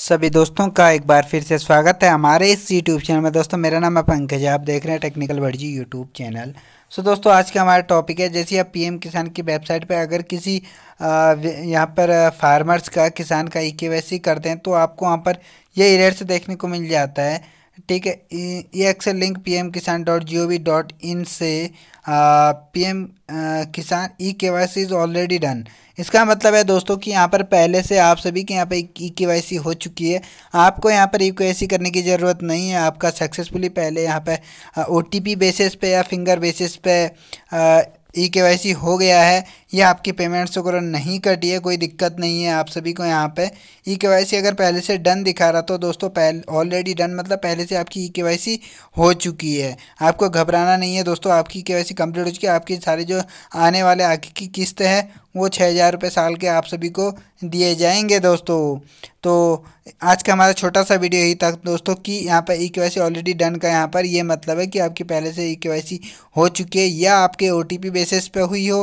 सभी दोस्तों का एक बार फिर से स्वागत है हमारे इस यूट्यूब चैनल में दोस्तों मेरा नाम है पंकज आप देख रहे हैं टेक्निकल वर्जी यूट्यूब चैनल सो so, दोस्तों आज का हमारा टॉपिक है जैसे आप पीएम किसान की वेबसाइट पर अगर किसी यहाँ पर फार्मर्स का किसान का ई e करते हैं तो आपको वहाँ पर ये इरेट्स देखने को मिल जाता है ठीक है ये Excel link P M Kisan dot G O V dot in से P M Kisan E K Y C is already done इसका मतलब है दोस्तों कि यहाँ पर पहले से आप सभी के यहाँ पर ई के वाई सी हो चुकी है आपको यहाँ पर ई के वाई सी करने की ज़रूरत नहीं है आपका सक्सेसफुली पहले यहाँ पर ओ टी पी बेसिस पे या फिंगर बेसिस पे ई के हो गया है या आपकी पेमेंट्स वगैरह नहीं कटी है कोई दिक्कत नहीं है आप सभी को यहाँ पे ई के अगर पहले से डन दिखा रहा तो दोस्तों पहले ऑलरेडी डन मतलब पहले से आपकी ई के हो चुकी है आपको घबराना नहीं है दोस्तों आपकी ई के वाई कंप्लीट हो चुकी है आपकी सारी जो आने वाले आगे की किस्त है वो छः हज़ार रुपये साल के आप सभी को दिए जाएंगे दोस्तों तो आज का हमारा छोटा सा वीडियो यही था दोस्तों कि यहाँ पर ई के ऑलरेडी डन का यहाँ पर ये मतलब है कि आपकी पहले से ई e के हो चुकी है या आपके ओ बेसिस पे हुई हो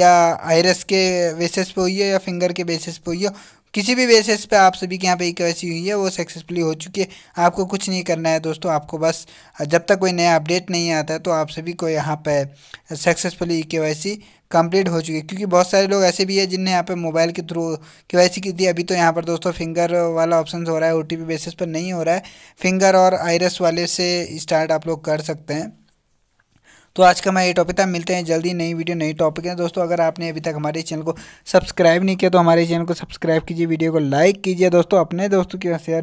या आयरस के बेसिस पे हुई हो या फिंगर के बेसिस पे हुई हो किसी भी बेसिस पे आप सभी के यहाँ पे ई e हुई है वो सक्सेसफुली हो चुकी है आपको कुछ नहीं करना है दोस्तों आपको बस जब तक कोई नया अपडेट नहीं आता है तो आप सभी को यहाँ पे सक्सेसफुली ई के कंप्लीट हो चुकी है क्योंकि बहुत सारे लोग ऐसे भी हैं जिनने यहाँ पे मोबाइल के थ्रू के वाई सी की थी अभी तो यहाँ पर दोस्तों फिंगर वाला ऑप्शन हो रहा है ओ बेसिस पर नहीं हो रहा है फिंगर और आयरस वाले से स्टार्ट आप लोग कर सकते हैं तो आज का हमारा ये टॉपिक था मिलते हैं जल्दी नई वीडियो नई टॉपिक है दोस्तों अगर आपने अभी तक हमारे चैनल को सब्सक्राइब नहीं किया तो हमारे चैनल को सब्सक्राइब कीजिए वीडियो को लाइक कीजिए दोस्तों अपने दोस्तों के शेयर